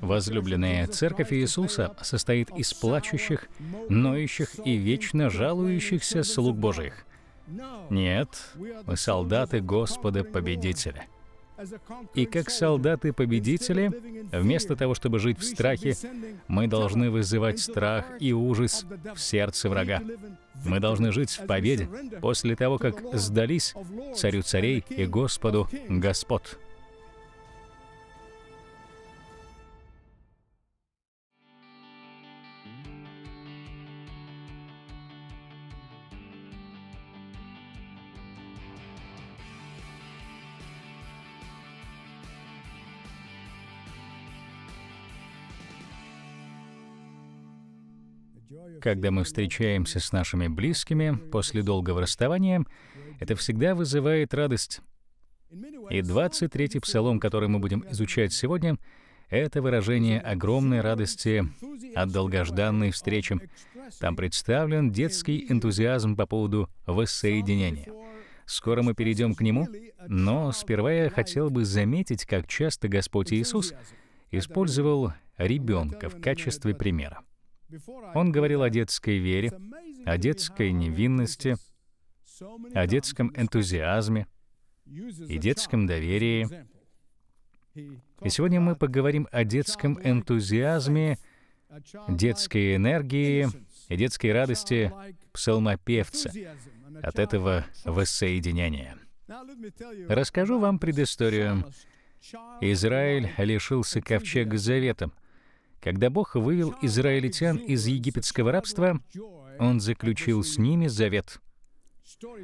Возлюбленная Церковь Иисуса состоит из плачущих, ноющих и вечно жалующихся слуг Божьих. Нет, мы солдаты Господа-победителя. И как солдаты-победители, вместо того, чтобы жить в страхе, мы должны вызывать страх и ужас в сердце врага. Мы должны жить в победе после того, как сдались царю царей и Господу Господ. Когда мы встречаемся с нашими близкими после долгого расставания, это всегда вызывает радость. И 23-й псалом, который мы будем изучать сегодня, это выражение огромной радости от долгожданной встречи. Там представлен детский энтузиазм по поводу воссоединения. Скоро мы перейдем к нему, но сперва я хотел бы заметить, как часто Господь Иисус использовал ребенка в качестве примера. Он говорил о детской вере, о детской невинности, о детском энтузиазме и детском доверии. И сегодня мы поговорим о детском энтузиазме, детской энергии и детской радости псалмопевца от этого воссоединения. Расскажу вам предысторию. Израиль лишился ковчега Завета. Когда Бог вывел израильтян из египетского рабства, Он заключил с ними завет.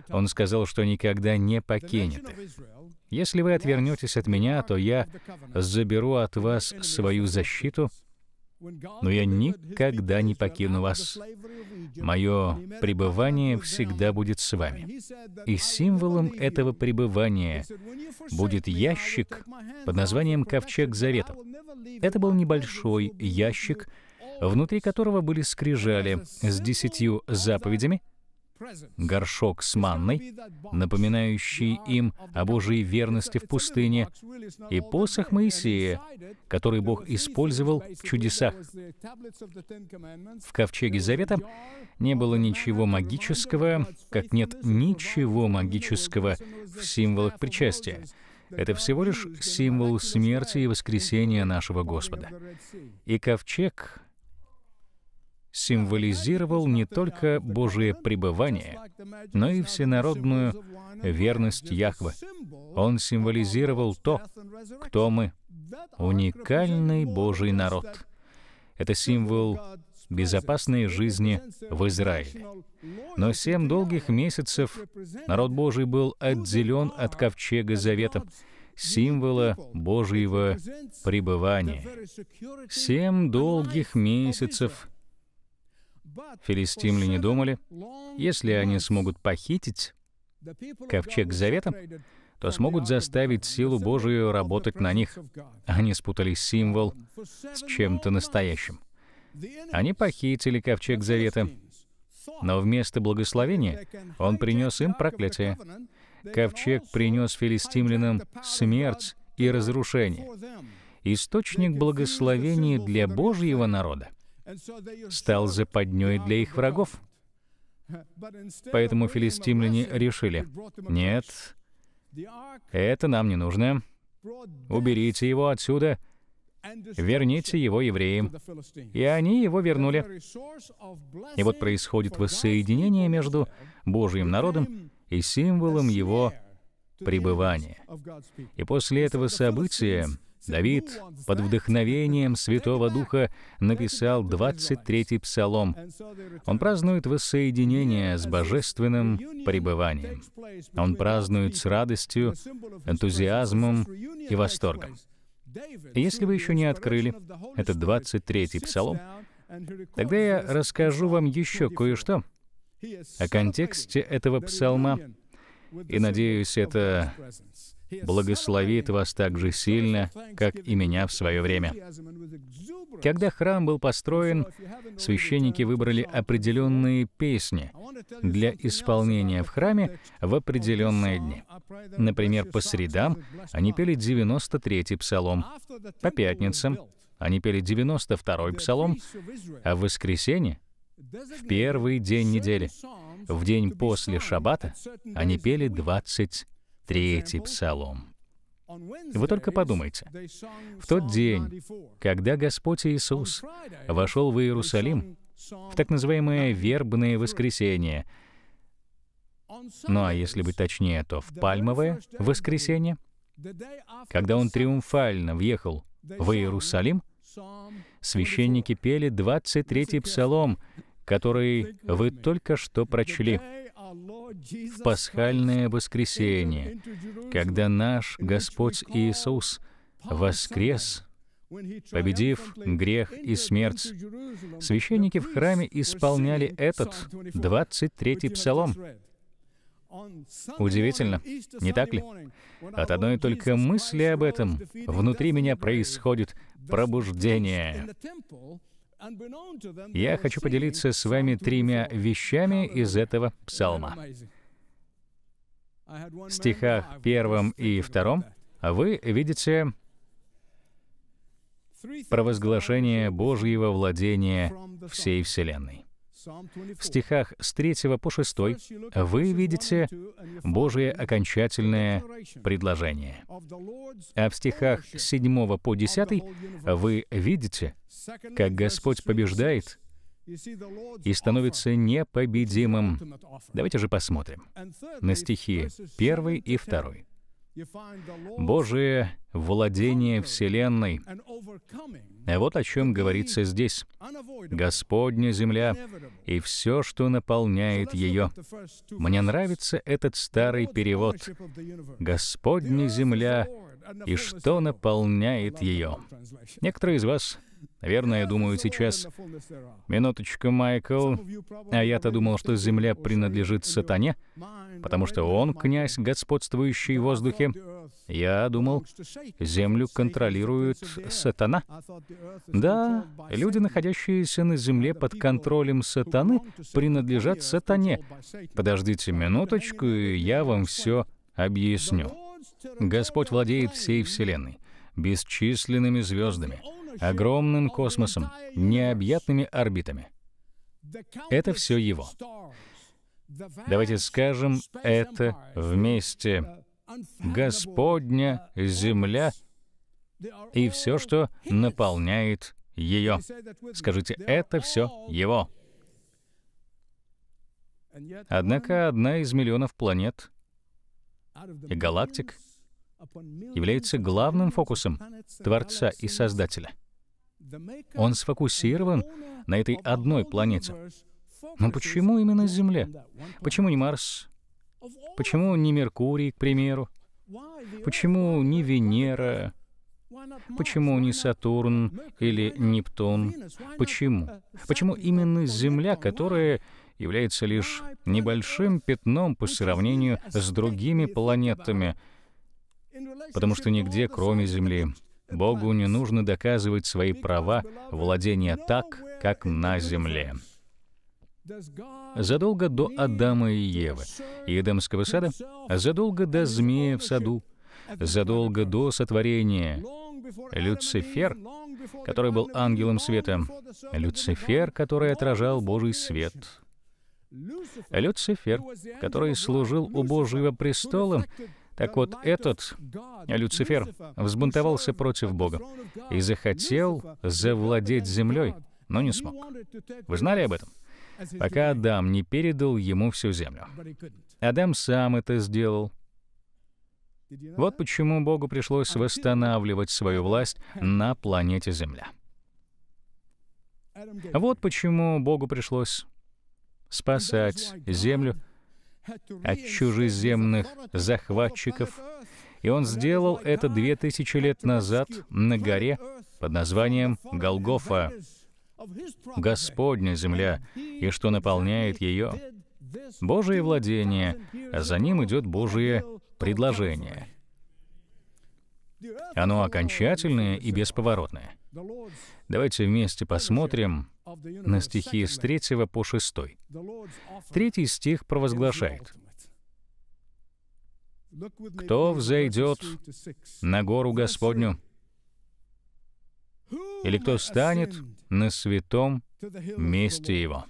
Он сказал, что никогда не покинет их. «Если вы отвернетесь от меня, то я заберу от вас свою защиту но я никогда не покину вас. Мое пребывание всегда будет с вами. И символом этого пребывания будет ящик под названием «Ковчег Завета». Это был небольшой ящик, внутри которого были скрижали с десятью заповедями, горшок с манной, напоминающий им о Божьей верности в пустыне, и посох Моисея, который Бог использовал в чудесах. В Ковчеге Завета не было ничего магического, как нет ничего магического в символах причастия. Это всего лишь символ смерти и воскресения нашего Господа. И ковчег символизировал не только Божие пребывание, но и всенародную верность Яхве. Он символизировал то, кто мы, уникальный Божий народ. Это символ безопасной жизни в Израиле. Но семь долгих месяцев народ Божий был отделен от ковчега завета, символа Божьего пребывания. Семь долгих месяцев Филистимляне думали, если они смогут похитить ковчег завета, то смогут заставить силу Божию работать на них. Они спутали символ с чем-то настоящим. Они похитили ковчег завета, но вместо благословения он принес им проклятие. Ковчег принес филистимлянам смерть и разрушение. Источник благословения для Божьего народа стал западней для их врагов. Поэтому филистимляне решили, «Нет, это нам не нужно. Уберите его отсюда, верните его евреям». И они его вернули. И вот происходит воссоединение между Божьим народом и символом его пребывания. И после этого события Давид под вдохновением Святого Духа написал 23-й псалом. Он празднует воссоединение с божественным пребыванием. Он празднует с радостью, энтузиазмом и восторгом. Если вы еще не открыли этот 23-й псалом, тогда я расскажу вам еще кое-что о контексте этого псалма, и, надеюсь, это благословит вас так же сильно, как и меня в свое время. Когда храм был построен, священники выбрали определенные песни для исполнения в храме в определенные дни. Например, по средам они пели 93-й псалом, по пятницам они пели 92-й псалом, а в воскресенье в первый день недели, в день после шаббата, они пели 20 третий псалом. Вы только подумайте. В тот день, когда Господь Иисус вошел в Иерусалим, в так называемое вербное воскресенье, ну а если быть точнее, то в пальмовое воскресенье, когда он триумфально въехал в Иерусалим, священники пели 23-й псалом, который вы только что прочли — пасхальное воскресение, когда наш Господь Иисус воскрес, победив грех и смерть. Священники в храме исполняли этот 23-й псалом. Удивительно, не так ли? От одной только мысли об этом внутри меня происходит пробуждение. Я хочу поделиться с вами тремя вещами из этого псалма. В стихах первом и втором вы видите провозглашение Божьего владения всей Вселенной в стихах с 3 по 6 вы видите Божие окончательное предложение. А в стихах с 7 по 10 вы видите, как Господь побеждает и становится непобедимым. Давайте же посмотрим на стихи 1 и 2. Божие владение Вселенной. Вот о чем говорится здесь. «Господня земля и все, что наполняет ее». Мне нравится этот старый перевод. «Господня земля и что наполняет ее». Некоторые из вас Наверное, думаю, сейчас, минуточку, Майкл, а я-то думал, что земля принадлежит сатане, потому что он князь, господствующий в воздухе. Я думал, землю контролирует сатана. Да, люди, находящиеся на земле под контролем сатаны, принадлежат сатане. Подождите минуточку, и я вам все объясню. Господь владеет всей Вселенной, бесчисленными звездами — огромным космосом, необъятными орбитами. Это все его. Давайте скажем это вместе. Господня земля и все, что наполняет ее. Скажите, это все его. Однако одна из миллионов планет и галактик — является главным фокусом Творца и Создателя. Он сфокусирован на этой одной планете. Но почему именно Земля? Почему не Марс? Почему не Меркурий, к примеру? Почему не Венера? Почему не Сатурн или Нептун? Почему? Почему именно Земля, которая является лишь небольшим пятном по сравнению с другими планетами, потому что нигде, кроме Земли, Богу не нужно доказывать свои права владения так, как на Земле. Задолго до Адама и Евы, и Эдемского сада, задолго до змея в саду, задолго до сотворения, Люцифер, который был ангелом света, Люцифер, который отражал Божий свет, Люцифер, который служил у Божьего престола так вот, этот Люцифер взбунтовался против Бога и захотел завладеть землей, но не смог. Вы знали об этом? Пока Адам не передал ему всю землю. Адам сам это сделал. Вот почему Богу пришлось восстанавливать свою власть на планете Земля. Вот почему Богу пришлось спасать Землю от чужеземных захватчиков, и он сделал это две тысячи лет назад на горе под названием Голгофа, Господня земля, и что наполняет ее. Божие владение, а за ним идет Божие предложение. Оно окончательное и бесповоротное. Давайте вместе посмотрим, на стихи с 3 по 6. Третий стих провозглашает «Кто взойдет на гору Господню, или кто станет на святом месте Его?»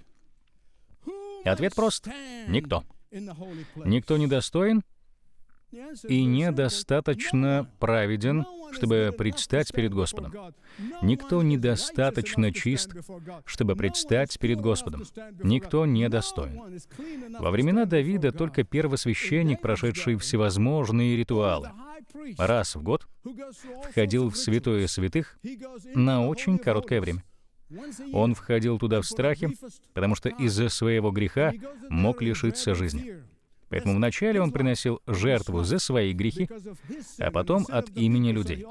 И ответ прост — никто. Никто не достоин и недостаточно праведен, чтобы предстать перед Господом. Никто недостаточно чист, чтобы предстать перед Господом. Никто не достоин. Во времена Давида только первосвященник, прошедший всевозможные ритуалы, раз в год входил в святое святых на очень короткое время. Он входил туда в страхе, потому что из-за своего греха мог лишиться жизни. Поэтому вначале он приносил жертву за свои грехи, а потом от имени людей.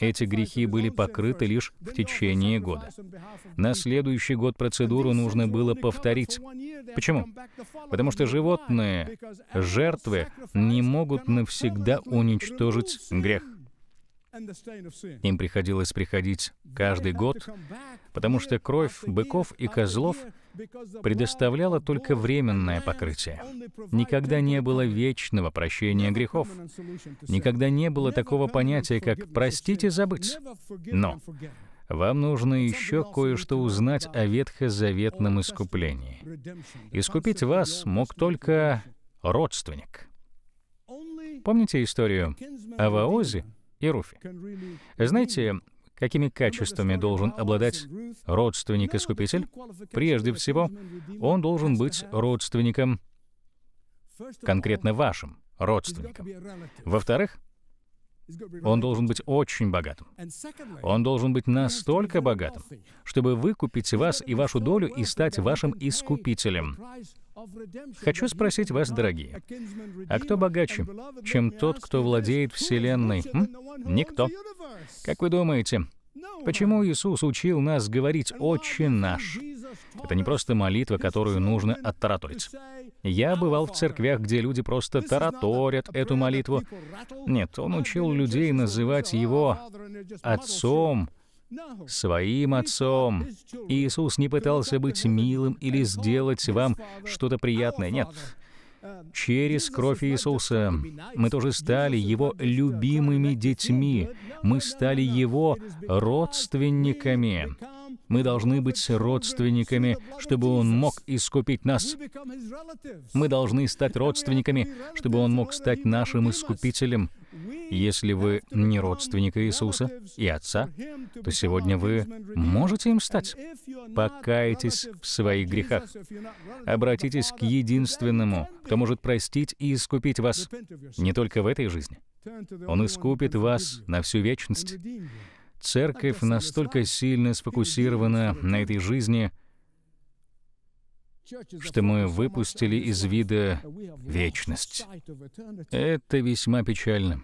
Эти грехи были покрыты лишь в течение года. На следующий год процедуру нужно было повторить. Почему? Потому что животные, жертвы, не могут навсегда уничтожить грех. Им приходилось приходить каждый год, потому что кровь быков и козлов предоставляла только временное покрытие. Никогда не было вечного прощения грехов. Никогда не было такого понятия, как «простить и забыть». Но вам нужно еще кое-что узнать о ветхозаветном искуплении. Искупить вас мог только родственник. Помните историю о Ваозе? и Руфи. Знаете, какими качествами должен обладать родственник-искупитель? Прежде всего, он должен быть родственником, конкретно вашим родственником. Во-вторых, он должен быть очень богатым. Он должен быть настолько богатым, чтобы выкупить вас и вашу долю и стать вашим искупителем. Хочу спросить вас, дорогие, а кто богаче, чем тот, кто владеет Вселенной? М? Никто. Как вы думаете, почему Иисус учил нас говорить «Отче наш»? Это не просто молитва, которую нужно оттараторить. Я бывал в церквях, где люди просто тараторят эту молитву. Нет, он учил людей называть его «отцом», своим отцом. Иисус не пытался быть милым или сделать вам что-то приятное. Нет. Через кровь Иисуса мы тоже стали Его любимыми детьми. Мы стали Его родственниками. Мы должны быть родственниками, чтобы Он мог искупить нас. Мы должны стать родственниками, чтобы Он мог стать нашим искупителем. Если вы не родственник Иисуса и Отца, то сегодня вы можете им стать. Покайтесь в своих грехах. Обратитесь к единственному, кто может простить и искупить вас не только в этой жизни. Он искупит вас на всю вечность. Церковь настолько сильно сфокусирована на этой жизни, что мы выпустили из вида вечность. Это весьма печально.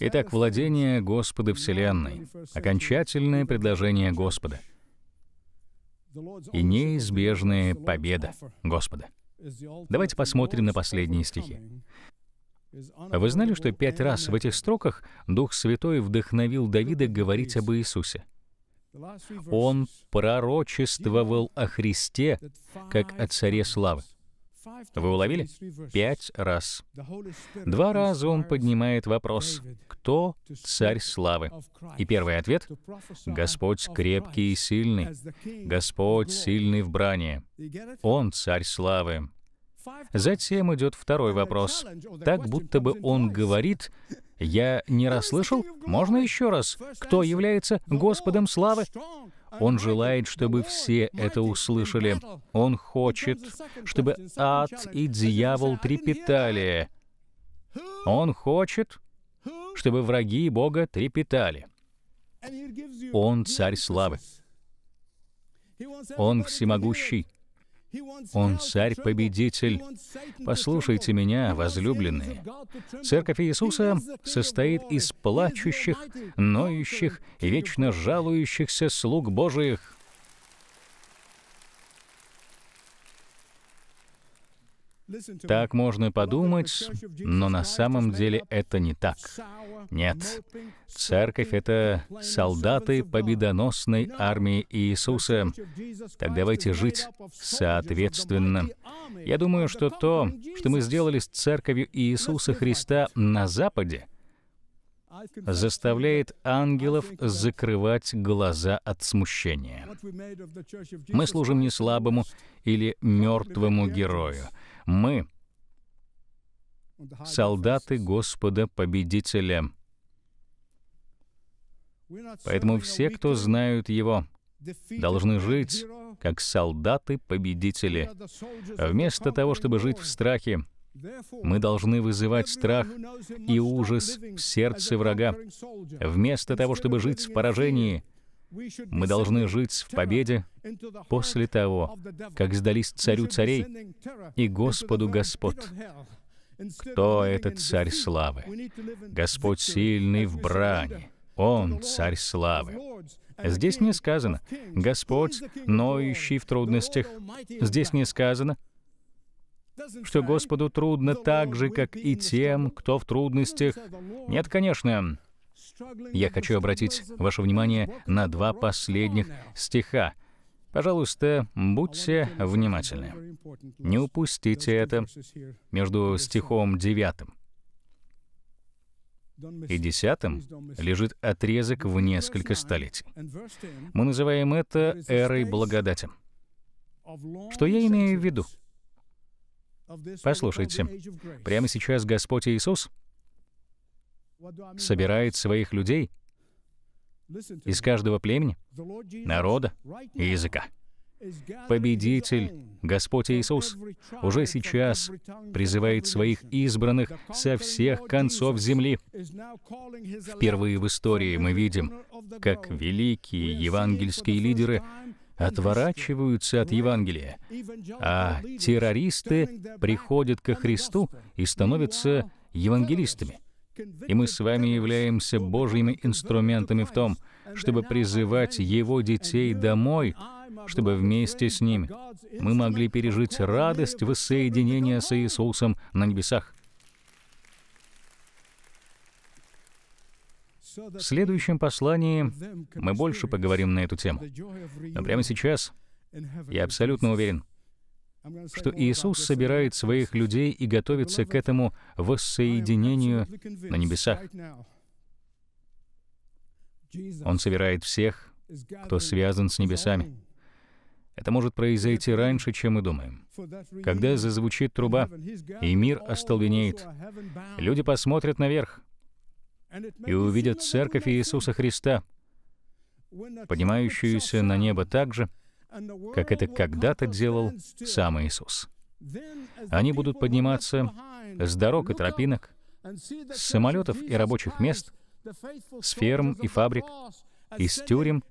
Итак, владение Господа Вселенной, окончательное предложение Господа и неизбежная победа Господа. Давайте посмотрим на последние стихи. Вы знали, что пять раз в этих строках Дух Святой вдохновил Давида говорить об Иисусе? Он пророчествовал о Христе, как о Царе Славы. Вы уловили? Пять раз. Два раза он поднимает вопрос, кто царь славы? И первый ответ — Господь крепкий и сильный, Господь сильный в бране, Он царь славы. Затем идет второй вопрос, так будто бы он говорит, «Я не расслышал? Можно еще раз? Кто является Господом славы? Он желает, чтобы все это услышали. Он хочет, чтобы ад и дьявол трепетали. Он хочет, чтобы враги Бога трепетали. Он царь славы. Он всемогущий. Он царь-победитель. Послушайте меня, возлюбленные. Церковь Иисуса состоит из плачущих, ноющих и вечно жалующихся слуг Божиих. Так можно подумать, но на самом деле это не так. Нет. Церковь — это солдаты победоносной армии Иисуса. Так давайте жить соответственно. Я думаю, что то, что мы сделали с церковью Иисуса Христа на Западе, заставляет ангелов закрывать глаза от смущения. Мы служим не слабому или мертвому герою. Мы солдаты Господа победителя. Поэтому все, кто знают Его, должны жить как солдаты-победители. вместо того, чтобы жить в страхе, мы должны вызывать страх и ужас в сердце врага. Вместо того, чтобы жить в поражении, мы должны жить в победе после того, как сдались царю царей и Господу Господ. Кто этот царь славы? Господь сильный в брани. Он царь славы. Здесь не сказано «Господь, ноющий в трудностях». Здесь не сказано, что Господу трудно так же, как и тем, кто в трудностях. Нет, конечно. Я хочу обратить ваше внимание на два последних стиха, Пожалуйста, будьте внимательны. Не упустите это между стихом 9 и 10 лежит отрезок в несколько столетий. Мы называем это эрой благодати. Что я имею в виду? Послушайте, прямо сейчас Господь Иисус собирает своих людей — из каждого племени, народа и языка. Победитель, Господь Иисус, уже сейчас призывает своих избранных со всех концов земли. Впервые в истории мы видим, как великие евангельские лидеры отворачиваются от Евангелия, а террористы приходят ко Христу и становятся евангелистами. И мы с вами являемся Божьими инструментами в том, чтобы призывать Его детей домой, чтобы вместе с ними мы могли пережить радость воссоединения с Иисусом на небесах. В следующем послании мы больше поговорим на эту тему. Но прямо сейчас я абсолютно уверен, что Иисус собирает своих людей и готовится к этому воссоединению на небесах. Он собирает всех, кто связан с небесами. Это может произойти раньше, чем мы думаем. Когда зазвучит труба, и мир остолбенеет, люди посмотрят наверх и увидят Церковь Иисуса Христа, поднимающуюся на небо так же, как это когда-то делал сам Иисус. Они будут подниматься с дорог и тропинок, с самолетов и рабочих мест, с ферм и фабрик, из тюрем,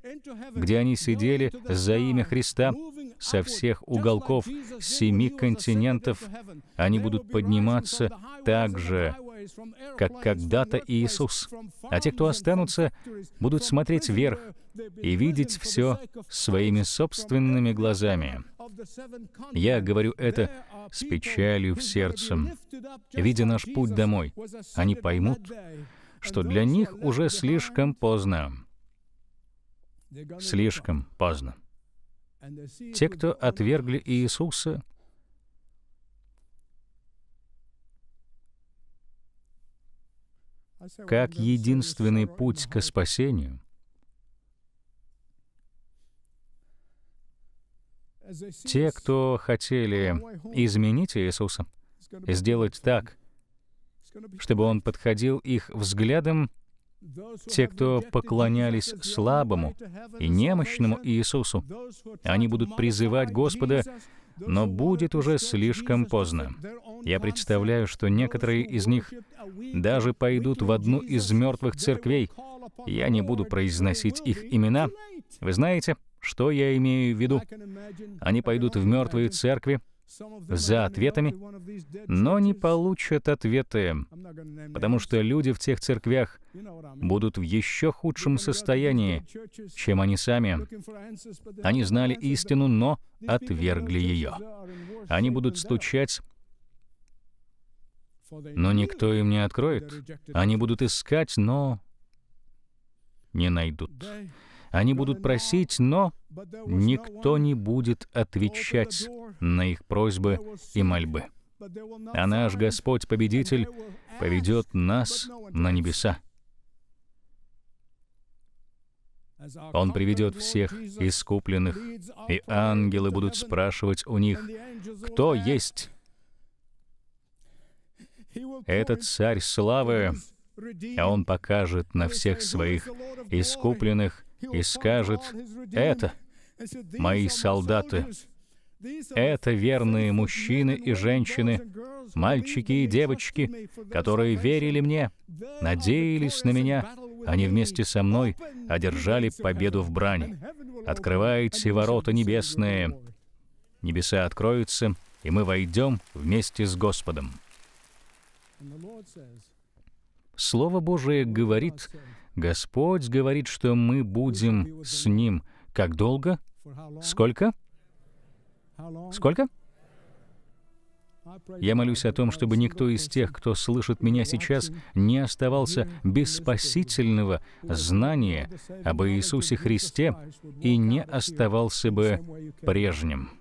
где они сидели за имя Христа, со всех уголков семи континентов, они будут подниматься также как когда-то Иисус. А те, кто останутся, будут смотреть вверх и видеть все своими собственными глазами. Я говорю это с печалью в сердце. Видя наш путь домой, они поймут, что для них уже слишком поздно. Слишком поздно. Те, кто отвергли Иисуса, как единственный путь к спасению, те, кто хотели изменить Иисуса, сделать так, чтобы Он подходил их взглядом, те, кто поклонялись слабому и немощному Иисусу, они будут призывать Господа но будет уже слишком поздно. Я представляю, что некоторые из них даже пойдут в одну из мертвых церквей. Я не буду произносить их имена. Вы знаете, что я имею в виду? Они пойдут в мертвые церкви, за ответами, но не получат ответы, потому что люди в тех церквях будут в еще худшем состоянии, чем они сами. Они знали истину, но отвергли ее. Они будут стучать, но никто им не откроет. Они будут искать, но не найдут. Они будут просить, но никто не будет отвечать на их просьбы и мольбы. А наш Господь-победитель поведет нас на небеса. Он приведет всех искупленных, и ангелы будут спрашивать у них, кто есть этот царь славы, а он покажет на всех своих искупленных и скажет, «Это мои солдаты, это верные мужчины и женщины, мальчики и девочки, которые верили мне, надеялись на меня, они вместе со мной одержали победу в брани. Открывайте ворота небесные. Небеса откроются, и мы войдем вместе с Господом. Слово Божие говорит, Господь говорит, что мы будем с Ним. Как долго? Сколько? Сколько? Я молюсь о том, чтобы никто из тех, кто слышит меня сейчас, не оставался без спасительного знания об Иисусе Христе и не оставался бы прежним